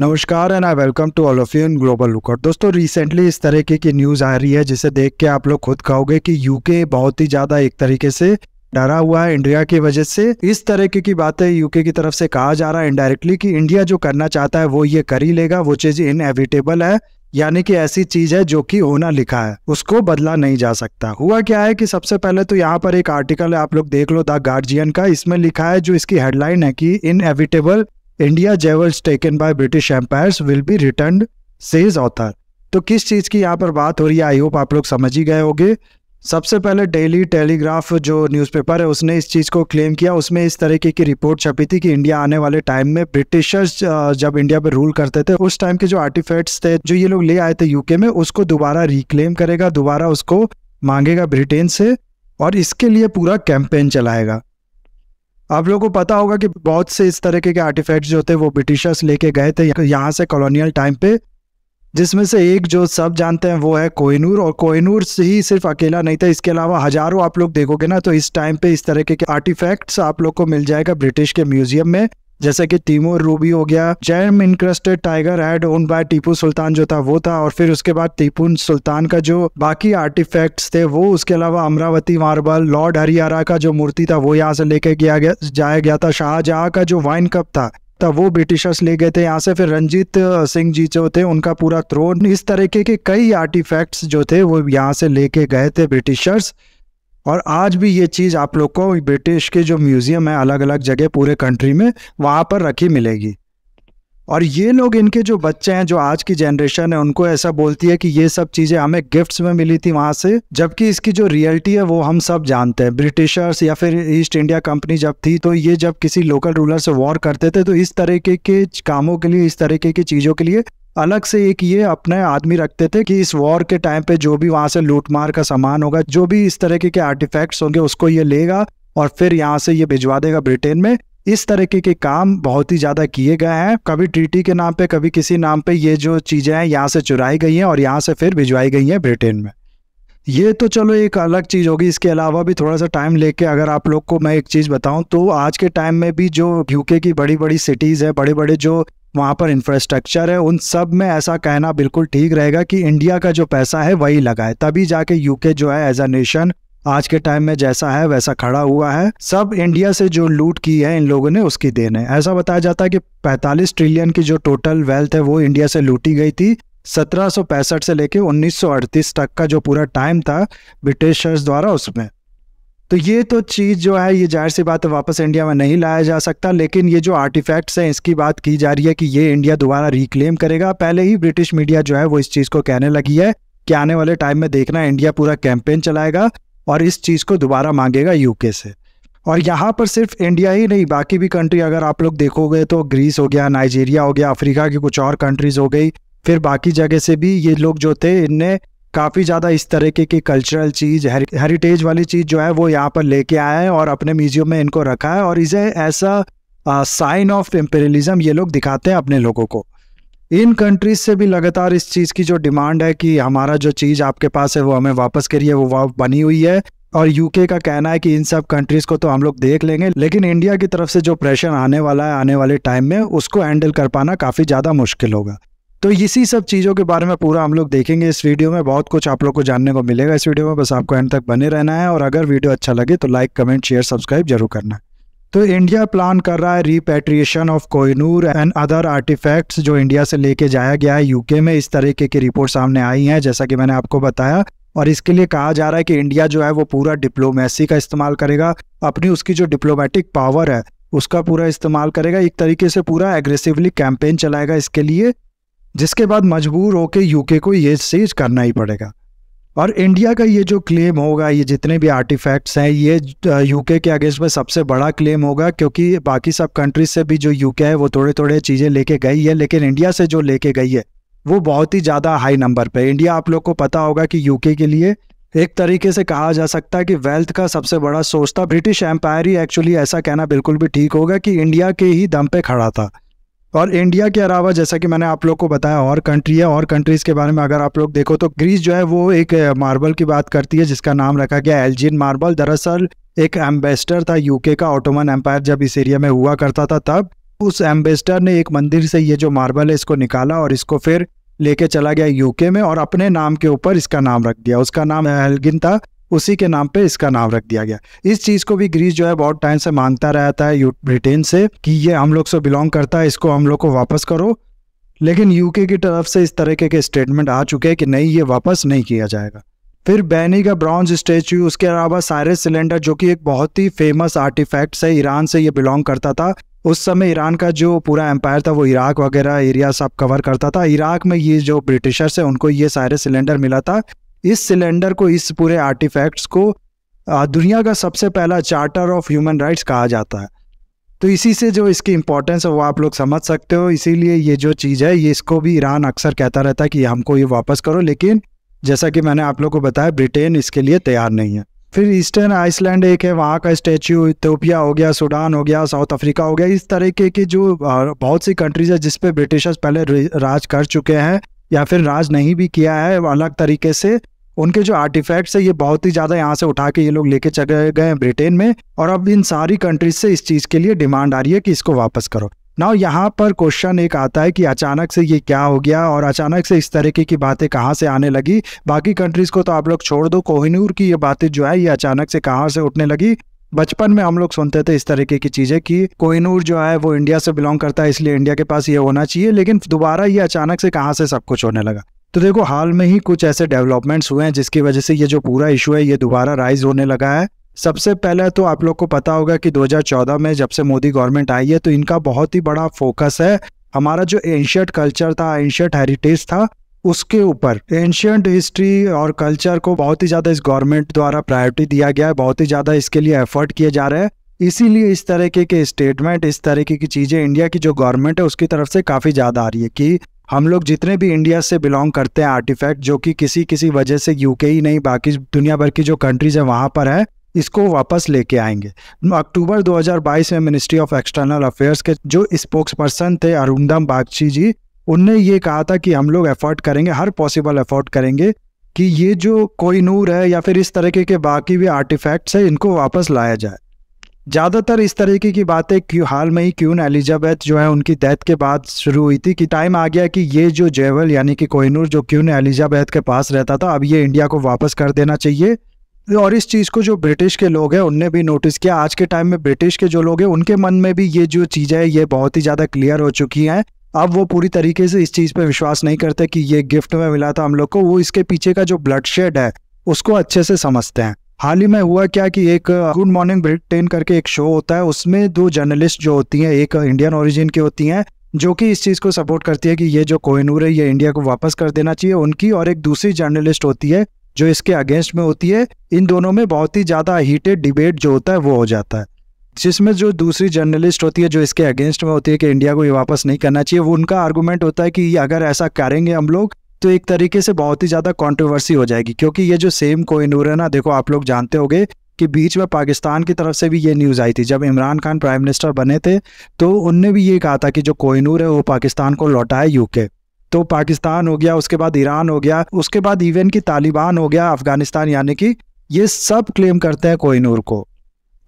नमस्कार and I welcome to all of you in global lookout दोस्तों recently इस तरीके की न्यूज़ आ रही है जिसे देख के आप लोग खुद कहोगे कि यूके बहुत ही ज़्यादा एक तरीके से डरा हुआ है इंडिया की वजह से इस तरीके की बातें यूके की तरफ से कहा जा रहा है इनडायरेक्टली कि इंडिया जो करना चाहता है वो ये कर ही लेगा वो चीज़ इनएविटेबल है यानी कि ऐसी चीज है जो कि होना लिखा है उसको बदला नहीं जा सकता हुआ क्या है कि सबसे पहले तो यहाँ पर एक आर्टिकल है आप लोग देख लो द गार्जियन का इसमें लिखा है जो इसकी हेडलाइन है कि inevitable India jewels taken by British empires will be return says author तो किस चीज़ की यहाँ पर बात हो रही है आई होप आप लोग समझ ही गए होंगे सबसे पहले डेली टेलीग्राफ जो न्यूज़पेपर है उसने इस चीज़ को क्लेम किया उसमें इस तरीके की रिपोर्ट छपी थी कि इंडिया आने वाले टाइम में ब्रिटिशर्स जब इंडिया पर रूल करते थे उस टाइम के जो आर्टिफैक्ट्स थे जो ये लोग ले आए थे यूके में उसको दोबारा रिक्लेम करेगा दोबारा उसको मांगेगा ब्रिटेन से और इसके लिए पूरा कैंपेन चलाएगा आप लोगों को पता होगा कि बहुत से इस तरह के आर्टिफैक्ट्स जो थे वो ब्रिटिशर्स लेके गए थे यहाँ से कॉलोनियल टाइम पे जिसमें से एक जो सब जानते हैं वो है कोहिनूर और कोहिनूर से ही सिर्फ अकेला नहीं था इसके अलावा हजारों आप लोग देखोगे ना तो इस टाइम पे इस तरह के आर्टिफैक्ट्स आप लोग को मिल जाएगा ब्रिटिश के म्यूजियम में जैसे कि टीमोर रूबी हो गया gem encrusted tiger head own by Tipu Sultan जो था वो था और फिर उसके बाद टीपू सुल्तान का जो बाकी आर्टिफेक्ट थे वो उसके अलावा अमरावती मार्बल लॉर्ड हरियारा का जो मूर्ति था वो यहाँ से लेके गया जाया गया था शाहजहा का जो वाइन कप था तब वो ब्रिटिशर्स ले गए थे यहाँ से फिर रंजीत सिंह जी जो थे उनका पूरा थ्रोन इस तरीके के कई आर्टिफैक्ट्स जो थे वो यहाँ से लेके गए थे ब्रिटिशर्स और आज भी ये चीज़ आप लोग को ब्रिटिश के जो म्यूज़ियम है अलग अलग जगह पूरे कंट्री में वहाँ पर रखी मिलेगी और ये लोग इनके जो बच्चे हैं जो आज की जनरेशन है उनको ऐसा बोलती है कि ये सब चीज़ें हमें गिफ्ट्स में मिली थी वहाँ से जबकि इसकी जो रियलिटी है वो हम सब जानते हैं ब्रिटिशर्स या फिर ईस्ट इंडिया कंपनी जब थी तो ये जब किसी लोकल रूलर से वॉर करते थे तो इस तरीके के कामों के लिए इस तरीके की चीज़ों के लिए अलग से एक ये अपने आदमी रखते थे कि इस वॉर के टाइम पे जो भी वहां से लूटमार का सामान होगा जो भी इस तरह के आर्टिफैक्ट्स होंगे उसको ये लेगा और फिर यहाँ से ये भिजवा देगा ब्रिटेन में इस तरीके के काम बहुत ही ज़्यादा किए गए हैं कभी ट्रीटी के नाम पे कभी किसी नाम पे ये जो चीज़ें हैं यहाँ से चुराई गई हैं और यहाँ से फिर भिजवाई गई हैं ब्रिटेन में ये तो चलो एक अलग चीज़ होगी इसके अलावा भी थोड़ा सा टाइम लेके अगर आप लोग को मैं एक चीज़ बताऊं तो आज के टाइम में भी जो यूके की बड़ी बड़ी सिटीज़ है बड़े बड़े जो वहाँ पर इंफ्रास्ट्रक्चर है उन सब में ऐसा कहना बिल्कुल ठीक रहेगा कि इंडिया का जो पैसा है वही लगाए तभी जाके यूके जो है एज अ नेशन आज के टाइम में जैसा है वैसा खड़ा हुआ है सब इंडिया से जो लूट की है इन लोगों ने उसकी देन है ऐसा बताया जाता है कि 45 ट्रिलियन की जो टोटल वेल्थ है वो इंडिया से लूटी गई थी सत्रह से लेकर उन्नीस तक का जो पूरा टाइम था ब्रिटिशर्स द्वारा उसमें तो ये तो चीज़ जो है ये जाहिर सी बात है वापस इंडिया में नहीं लाया जा सकता लेकिन ये जो आर्टिफैक्ट्स हैं इसकी बात की जा रही है कि ये इंडिया दोबारा रिक्लेम करेगा पहले ही ब्रिटिश मीडिया जो है वो इस चीज़ को कहने लगी है कि आने वाले टाइम में देखना इंडिया पूरा कैंपेन चलाएगा और इस चीज़ को दोबारा मांगेगा यूके से और यहाँ पर सिर्फ इंडिया ही नहीं बाकी भी कंट्री अगर आप लोग देखोगे तो ग्रीस हो गया नाइजीरिया हो गया अफ्रीका की कुछ और कंट्रीज़ हो गई फिर बाकी जगह से भी ये लोग जो थे इनने काफ़ी ज़्यादा इस तरीके की कल्चरल चीज़ हेरिटेज वाली चीज़ जो है वो यहाँ पर लेके आया है और अपने म्यूजियम में इनको रखा है और इसे ऐसा साइन ऑफ एम्पेरियलिज्म ये लोग दिखाते हैं अपने लोगों को इन कंट्रीज से भी लगातार इस चीज़ की जो डिमांड है कि हमारा जो चीज़ आपके पास है वो हमें वापस करिए वो बनी हुई है और यूके का कहना है कि इन सब कंट्रीज़ को तो हम लोग देख लेंगे लेकिन इंडिया की तरफ से जो प्रेशर आने वाला है आने वाले टाइम में उसको हैंडल कर पाना काफ़ी ज़्यादा मुश्किल होगा तो इसी सब चीज़ों के बारे में पूरा हम लोग देखेंगे इस वीडियो में बहुत कुछ आप लोग को जानने को मिलेगा इस वीडियो में बस आपको एंड तक बने रहना है और अगर वीडियो अच्छा लगे तो लाइक कमेंट शेयर सब्सक्राइब जरूर करना तो इंडिया प्लान कर रहा है repatriation of Kohinoor and other artifacts जो इंडिया से लेके जाया गया है यूके में इस तरीके की रिपोर्ट सामने आई है जैसा कि मैंने आपको बताया और इसके लिए कहा जा रहा है कि इंडिया जो है वो पूरा डिप्लोमेसी का इस्तेमाल करेगा अपनी उसकी जो डिप्लोमेटिक पावर है उसका पूरा इस्तेमाल करेगा एक तरीके से पूरा एग्रेसिवली कैंपेन चलाएगा इसके लिए जिसके बाद मजबूर होकर यूके को ये चीज करना ही पड़ेगा और इंडिया का ये जो क्लेम होगा ये जितने भी आर्टिफैक्ट्स हैं ये यूके के अगेंस्ट में सबसे बड़ा क्लेम होगा क्योंकि बाकी सब कंट्रीज से भी जो यूके है वो थोड़े थोड़े चीज़ें लेके गई है लेकिन इंडिया से जो लेके गई है वो बहुत ही ज़्यादा हाई नंबर पे इंडिया आप लोग को पता होगा कि यूके के लिए एक तरीके से कहा जा सकता है कि वेल्थ का सबसे बड़ा सोर्स था ब्रिटिश एम्पायर ही एक्चुअली ऐसा कहना बिल्कुल भी ठीक होगा कि इंडिया के ही दम पे खड़ा था और इंडिया के अलावा जैसा कि मैंने आप लोग को बताया और कंट्री है और कंट्रीज़ के बारे में अगर आप लोग देखो तो ग्रीस जो है वो एक मार्बल की बात करती है जिसका नाम रखा गया एलजिन मार्बल दरअसल एक एम्बेसडर था यूके का ऑटोमन एम्पायर जब इस एरिया में हुआ करता था तब उस एम्बेसडर ने एक मंदिर से ये जो मार्बल है इसको निकाला और इसको फिर लेके चला गया यूके में और अपने नाम के ऊपर इसका नाम रख दिया उसका नाम एलगिन था उसी के नाम पे इसका नाम रख दिया गया इस चीज़ को भी ग्रीस जो है बहुत टाइम से मानता रहता है ब्रिटेन से कि ये हम लोग से बिलोंग करता है इसको हम लोग को वापस करो लेकिन यूके की तरफ से इस तरह के स्टेटमेंट आ चुके हैं कि नहीं ये वापस नहीं किया जाएगा फिर बैनी का ब्रॉन्ज स्टेच्यू उसके अलावा साइरस सिलेंडर जो कि एक बहुत ही फेमस आर्टिफैक्ट्स है ईरान से ये बिलोंग करता था उस समय ईरान का जो पूरा एम्पायर था वो इराक वगैरह एरिया सब कवर करता था इराक में ये जो ब्रिटिशर्स है उनको ये सारे सिलेंडर मिला था इस सिलेंडर को इस पूरे आर्टिफैक्ट्स को दुनिया का सबसे पहला चार्टर ऑफ ह्यूमन राइट्स कहा जाता है तो इसी से जो इसकी इम्पोर्टेंस है वो आप लोग समझ सकते हो इसीलिए ये जो चीज़ है ये इसको भी ईरान अक्सर कहता रहता है कि हमको ये वापस करो लेकिन जैसा कि मैंने आप लोग को बताया ब्रिटेन इसके लिए तैयार नहीं है फिर ईस्टर्न आइसलैंड एक है वहाँ का स्टैचू इथोपिया हो गया सूडान हो गया साउथ अफ्रीका हो गया इस तरीके की जो बहुत सी कंट्रीज है जिसपे ब्रिटिशर्स पहले राज कर चुके हैं या फिर राज नहीं भी किया है अलग तरीके से उनके जो आर्टिफैक्ट्स है ये बहुत ही ज़्यादा यहाँ से उठा के ये लोग लेके चले गए हैं ब्रिटेन में और अब इन सारी कंट्रीज से इस चीज़ के लिए डिमांड आ रही है कि इसको वापस करो ना यहाँ पर क्वेश्चन एक आता है कि अचानक से ये क्या हो गया और अचानक से इस तरीके की बातें कहाँ से आने लगी बाकी कंट्रीज़ को तो आप लोग छोड़ दो कोहिनूर की ये बातें जो है ये अचानक से कहाँ से उठने लगी बचपन में हम लोग सुनते थे इस तरीके की चीज़ें कि कोहिनूर जो है वो इंडिया से बिलोंग करता है इसलिए इंडिया के पास ये होना चाहिए लेकिन दोबारा ये अचानक से कहाँ से सब कुछ होने लगा तो देखो हाल में ही कुछ ऐसे डेवलपमेंट्स हुए हैं जिसकी वजह से ये जो पूरा इशू है ये दोबारा राइज होने लगा है सबसे पहले तो आप लोग को पता होगा कि 2014 में जब से मोदी गवर्नमेंट आई है तो इनका बहुत ही बड़ा फोकस है हमारा जो एंशियट कल्चर था एंशियट हेरिटेज था उसके ऊपर एंशियंट हिस्ट्री और कल्चर को बहुत ही ज़्यादा इस गवर्नमेंट द्वारा प्रायोरिटी दिया गया है बहुत ही ज़्यादा इसके लिए एफर्ट किए जा रहे हैं इसीलिए इस तरीके के स्टेटमेंट इस तरीके की चीज़ें इंडिया की जो गवर्नमेंट है उसकी तरफ से काफ़ी ज़्यादा आ रही है कि हम लोग जितने भी इंडिया से बिलोंग करते हैं आर्टिफैक्ट जो कि किसी किसी वजह से यूके ही नहीं बाकी दुनिया भर की जो कंट्रीज़ है वहां पर है इसको वापस लेके आएंगे अक्टूबर 2022 में मिनिस्ट्री ऑफ एक्सटर्नल अफेयर्स के जो स्पोक्स पर्सन थे अरुंदम बागची जी उनने ये कहा था कि हम लोग एफर्ट करेंगे हर पॉसिबल एफर्ट करेंगे कि ये जो कोई नूर है या फिर इस तरीके के बाकी भी आर्टिफैक्ट्स है इनको वापस लाया जाए ज़्यादातर इस तरीके की बातें क्यों हाल में ही क्यून एलिजाबेथ जो है उनकी डेथ के बाद शुरू हुई थी कि टाइम आ गया कि ये जो जेवल यानी कि कोहिनूर जो क्यून एलिजाबेथ के पास रहता था अब ये इंडिया को वापस कर देना चाहिए और इस चीज़ को जो ब्रिटिश के लोग हैं उनने भी नोटिस किया आज के टाइम में ब्रिटिश के जो लोग हैं उनके मन में भी ये जो चीज़ें हैं ये बहुत ही ज़्यादा क्लियर हो चुकी हैं अब वो पूरी तरीके से इस चीज़ पर विश्वास नहीं करते कि ये गिफ्ट में मिला था हम लोग को वो इसके पीछे का जो ब्लड शेड है उसको अच्छे से समझते हैं हाल ही में हुआ क्या कि एक गुड मॉर्निंग ब्रिटेन करके एक शो होता है उसमें दो जर्नलिस्ट जो होती हैं एक इंडियन ओरिजिन की होती हैं जो कि इस चीज़ को सपोर्ट करती है कि ये जो कोहिनूर है ये इंडिया को वापस कर देना चाहिए उनकी और एक दूसरी जर्नलिस्ट होती है जो इसके अगेंस्ट में होती है इन दोनों में बहुत ही ज़्यादा हीटेड डिबेट जो होता है वो हो जाता है जिसमें जो दूसरी जर्नलिस्ट होती है जो इसके अगेंस्ट में होती है कि इंडिया को ये वापस नहीं करना चाहिए वो उनका आर्गूमेंट होता है कि अगर ऐसा करेंगे हम लोग तो एक तरीके से बहुत ही ज़्यादा कॉन्ट्रोवर्सी हो जाएगी क्योंकि ये जो सेम कोहिनूर है ना देखो आप लोग जानते होंगे कि बीच में पाकिस्तान की तरफ से भी ये न्यूज़ आई थी जब इमरान खान प्राइम मिनिस्टर बने थे तो उनने भी ये कहा था कि जो कोहिनूर है वो पाकिस्तान को लौटा है यूके तो पाकिस्तान हो गया उसके बाद ईरान हो गया उसके बाद इवन की तालिबान हो गया अफगानिस्तान यानी कि ये सब क्लेम करते हैं कोहनूर को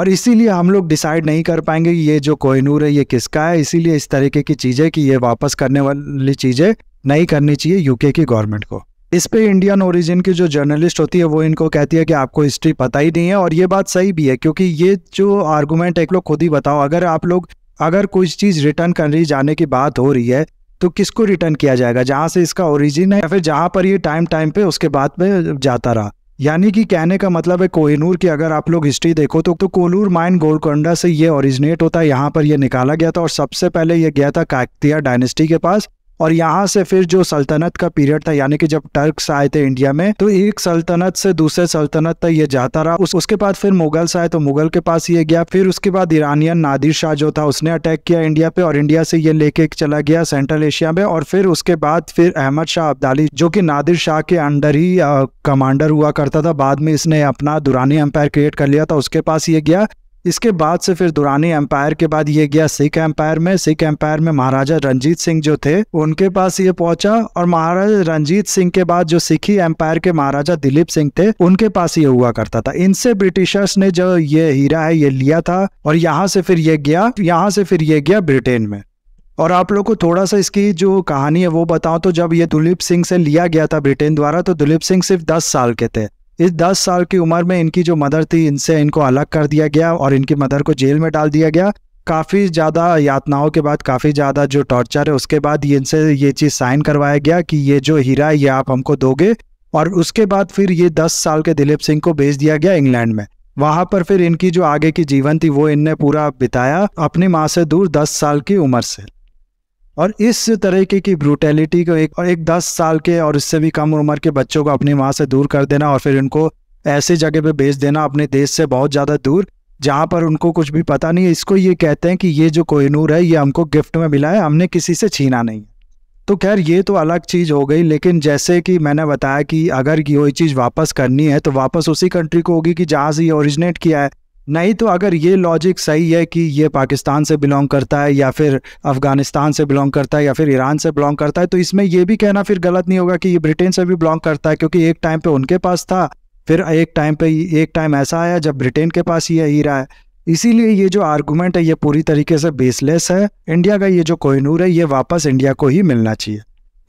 और इसीलिए हम लोग डिसाइड नहीं कर पाएंगे ये जो कोहनूर है ये किसका है इसीलिए इस तरीके की चीज़ें कि ये वापस करने वाली चीज़ें नहीं करनी चाहिए यूके की गवर्नमेंट को इस पे इंडियन ओरिजिन की जो जर्नलिस्ट होती है वो इनको कहती है कि आपको हिस्ट्री पता ही नहीं है और ये बात सही भी है क्योंकि ये जो आर्गूमेंट है लोग खुद ही बताओ अगर आप लोग अगर कोई चीज़ रिटर्न कर रही जाने की बात हो रही है तो किसको रिटर्न किया जाएगा जहां से इसका ओरिजिन है या फिर जहां पर ये टाइम टाइम पे उसके बाद में जाता रहा यानी कि कहने का मतलब है कोहिनूर की अगर आप लोग हिस्ट्री देखो तो तो कोलूर माइन गोलकोंडा से ये ओरिजिनेट होता है यहाँ पर यह निकाला गया था और सबसे पहले यह गया था काकतिया डायनेस्टी के पास और यहाँ से फिर जो सल्तनत का पीरियड था यानी कि जब टर्क्स आए थे इंडिया में तो एक सल्तनत से दूसरे सल्तनत तक ये जाता रहा उस, उसके बाद फिर मुगल्स आए तो मुगल के पास ये गया फिर उसके बाद ईरानियन नादिर शाह जो था उसने अटैक किया इंडिया पे और इंडिया से ये लेके चला गया सेंट्रल एशिया में और फिर उसके बाद फिर अहमद शाह अब्दाली जो कि नादिर शाह के अंडर ही कमांडर हुआ करता था बाद में इसने अपना दुरानी एम्पायर क्रिएट कर लिया था उसके पास ये गया इसके बाद से फिर दुरानी एम्पायर के बाद ये गया सिख एम्पायर में सिख एम्पायर में महाराजा रंजीत सिंह जो थे उनके पास ये पहुंचा और महाराजा रंजीत सिंह के बाद जो सिखी एम्पायर के महाराजा दिलीप सिंह थे उनके पास ये हुआ करता था इनसे ब्रिटिशर्स ने जो ये हीरा है ये लिया था और यहाँ से फिर ये गया यहाँ से फिर ये गया ब्रिटेन में और आप लोग को थोड़ा सा इसकी जो कहानी है वो बताओ तो जब ये दुलीप सिंह से लिया गया था ब्रिटेन द्वारा तो दुलीप सिंह सिर्फ दस साल के थे इस 10 साल की उम्र में इनकी जो मदर थी इनसे इनको अलग कर दिया गया और इनकी मदर को जेल में डाल दिया गया काफ़ी ज़्यादा यातनाओं के बाद काफ़ी ज़्यादा जो टॉर्चर है उसके बाद इनसे ये चीज़ साइन करवाया गया कि ये जो हीरा है ये आप हमको दोगे और उसके बाद फिर ये दस साल के दिलीप सिंह को भेज दिया गया इंग्लैंड में वहाँ पर फिर इनकी जो आगे की जीवन थी वो इनने पूरा बिताया अपनी माँ से दूर दस साल की उम्र से और इस तरीके की ब्रूटेलिटी को एक एक दस साल के और इससे भी कम उम्र के बच्चों को अपनी माँ से दूर कर देना और फिर उनको ऐसी जगह पे भेज देना अपने देश से बहुत ज़्यादा दूर जहाँ पर उनको कुछ भी पता नहीं है इसको ये कहते हैं कि ये जो कोहिनूर है ये हमको गिफ्ट में मिला है हमने किसी से छीना नहीं तो खैर ये तो अलग चीज़ हो गई लेकिन जैसे कि मैंने बताया कि अगर ये चीज़ वापस करनी है तो वापस उसी कंट्री को होगी कि जहाँ से ये ओरिजिनेट किया है नहीं तो अगर ये लॉजिक सही है कि ये पाकिस्तान से बिलोंग करता है या फिर अफ़गानिस्तान से बिलोंग करता है या फिर ईरान से बिलोंग करता है तो इसमें यह भी कहना फिर गलत नहीं होगा कि ये ब्रिटेन से भी बिलोंग करता है क्योंकि एक टाइम पे उनके पास था फिर एक टाइम पे एक टाइम ऐसा आया जब ब्रिटेन के पास ये हीरा है इसीलिए ये जो आर्गूमेंट है ये पूरी तरीके से बेसलेस है इंडिया का ये जो कोहनूर है ये वापस इंडिया को ही मिलना चाहिए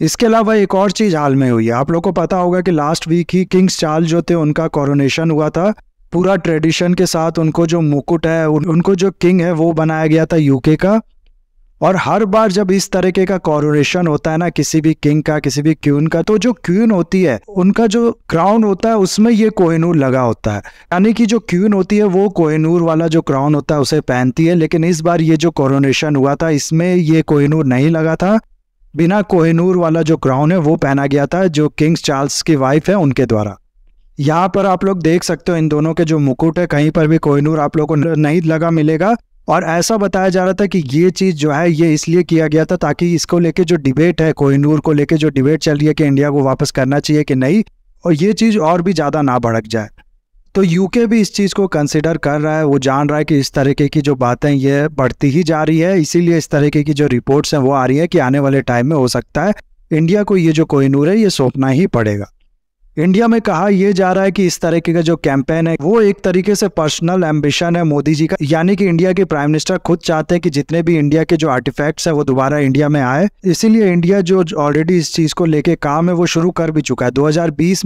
इसके अलावा एक और चीज़ हाल में हुई है आप लोग को पता होगा कि लास्ट वीक ही किंग्स चार्ल जो थे उनका कॉरोनेशन हुआ था पूरा ट्रेडिशन के साथ उनको जो मुकुट है उन, उनको जो किंग है वो बनाया गया था यूके का और हर बार जब इस तरीके का कॉरोनेशन होता है ना किसी भी किंग का किसी भी क्यून का तो जो क्यून होती है उनका जो क्राउन होता है उसमें ये कोहिनूर लगा होता है यानी कि जो क्यून होती है वो कोहिनूर वाला जो क्राउन होता है उसे पहनती है लेकिन इस बार ये जो कॉरोनेशन हुआ था इसमें ये कोहिनूर नहीं लगा था बिना कोहिनूर वाला जो क्राउन है वो पहना गया था जो किंग्स चार्ल्स की वाइफ है उनके द्वारा यहाँ पर आप लोग देख सकते हो इन दोनों के जो मुकुट है कहीं पर भी कोहिनूर आप लोग को नहीं लगा मिलेगा और ऐसा बताया जा रहा था कि ये चीज़ जो है ये इसलिए किया गया था ताकि इसको लेके जो डिबेट है कोहिनूर को लेके जो डिबेट चल रही है कि इंडिया को वापस करना चाहिए कि नहीं और ये चीज़ और भी ज़्यादा ना भड़क जाए तो यूके भी इस चीज़ को कंसिडर कर रहा है वो जान रहा है कि इस तरीके की जो बातें ये बढ़ती ही जा रही है इसीलिए इस तरीके की जो रिपोर्ट्स हैं वो आ रही है कि आने वाले टाइम में हो सकता है इंडिया को ये जो कोहिनूर है ये सौंपना ही पड़ेगा इंडिया में कहा यह जा रहा है कि इस तरीके का जो कैंपेन है वो एक तरीके से पर्सनल एम्बिशन है मोदी जी का यानी कि इंडिया के प्राइम मिनिस्टर खुद चाहते हैं कि जितने भी इंडिया के जो आर्टिफैक्ट्स है वो दोबारा इंडिया में आए इसीलिए इंडिया जो ऑलरेडी इस चीज को लेके काम है वो शुरू कर भी चुका है दो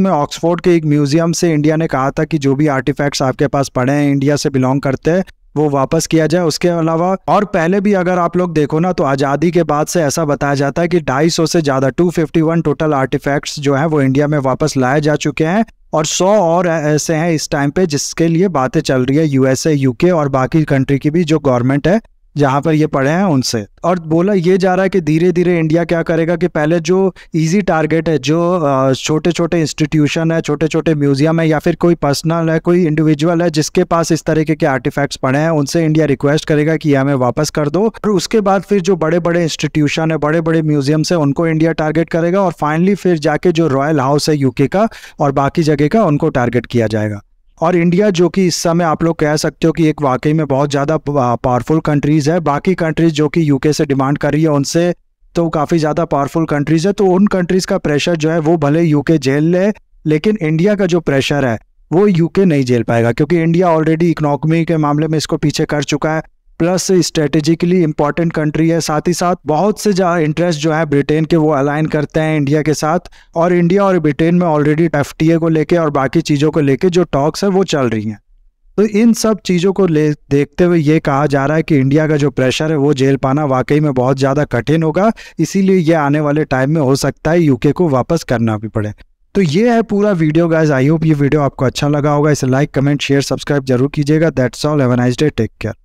में ऑक्सफोर्ड के एक म्यूजियम से इंडिया ने कहा था कि जो भी आर्टिफैक्ट्स आपके पास पड़े हैं इंडिया से बिलोंग करते हैं वो वापस किया जाए उसके अलावा और पहले भी अगर आप लोग देखो ना तो आज़ादी के बाद से ऐसा बताया जाता है कि ढाई से ज़्यादा 251 टोटल आर्टिफैक्ट्स जो है वो इंडिया में वापस लाए जा चुके हैं और 100 और ऐसे हैं इस टाइम पे जिसके लिए बातें चल रही है यूएसए यूके और बाकी कंट्री की भी जो गवर्नमेंट है जहाँ पर ये पढ़े हैं उनसे और बोला ये जा रहा है कि धीरे धीरे इंडिया क्या करेगा कि पहले जो इजी टारगेट है जो छोटे छोटे इंस्टीट्यूशन है छोटे छोटे म्यूजियम है या फिर कोई पर्सनल है कोई इंडिविजुअल है जिसके पास इस तरीके के आर्टिफैक्ट्स पड़े हैं उनसे इंडिया रिक्वेस्ट करेगा कि यह हमें वापस कर दो और उसके बाद फिर जो बड़े बड़े इंस्टीट्यूशन है बड़े बड़े म्यूजियम्स है उनको इंडिया टारगेट करेगा और फाइनली फिर जाके जो रॉयल हाउस है यूके का और बाकी जगह का उनको टारगेट किया जाएगा और इंडिया जो कि इस समय आप लोग कह सकते हो कि एक वाकई में बहुत ज़्यादा पावरफुल कंट्रीज़ है बाकी कंट्रीज़ जो कि यूके से डिमांड कर रही है उनसे तो काफ़ी ज़्यादा पावरफुल कंट्रीज़ है तो उन कंट्रीज़ का प्रेशर जो है वो भले यूके झेल ले लेकिन इंडिया का जो प्रेशर है वो यूके नहीं झेल पाएगा क्योंकि इंडिया ऑलरेडी इकोनॉमी के मामले में इसको पीछे कर चुका है प्लस स्ट्रेटेजिकली इंपॉर्टेंट कंट्री है साथ ही साथ बहुत से जहाँ इंटरेस्ट जो है ब्रिटेन के वो अलाइन करते हैं इंडिया के साथ और इंडिया और ब्रिटेन में ऑलरेडी एफ को लेके और बाकी चीज़ों को लेके जो टॉक्स है वो चल रही हैं तो इन सब चीज़ों को ले देखते हुए ये कहा जा रहा है कि इंडिया का जो प्रेशर है वो जेल पाना वाकई में बहुत ज़्यादा कठिन होगा इसीलिए ये आने वाले टाइम में हो सकता है यूके को वापस करना भी पड़े तो ये है पूरा वीडियो गाइज आई होप ये वीडियो आपको अच्छा लगा होगा इसे लाइक कमेंट शेयर सब्सक्राइब जरूर कीजिएगा that's all have a nice day take care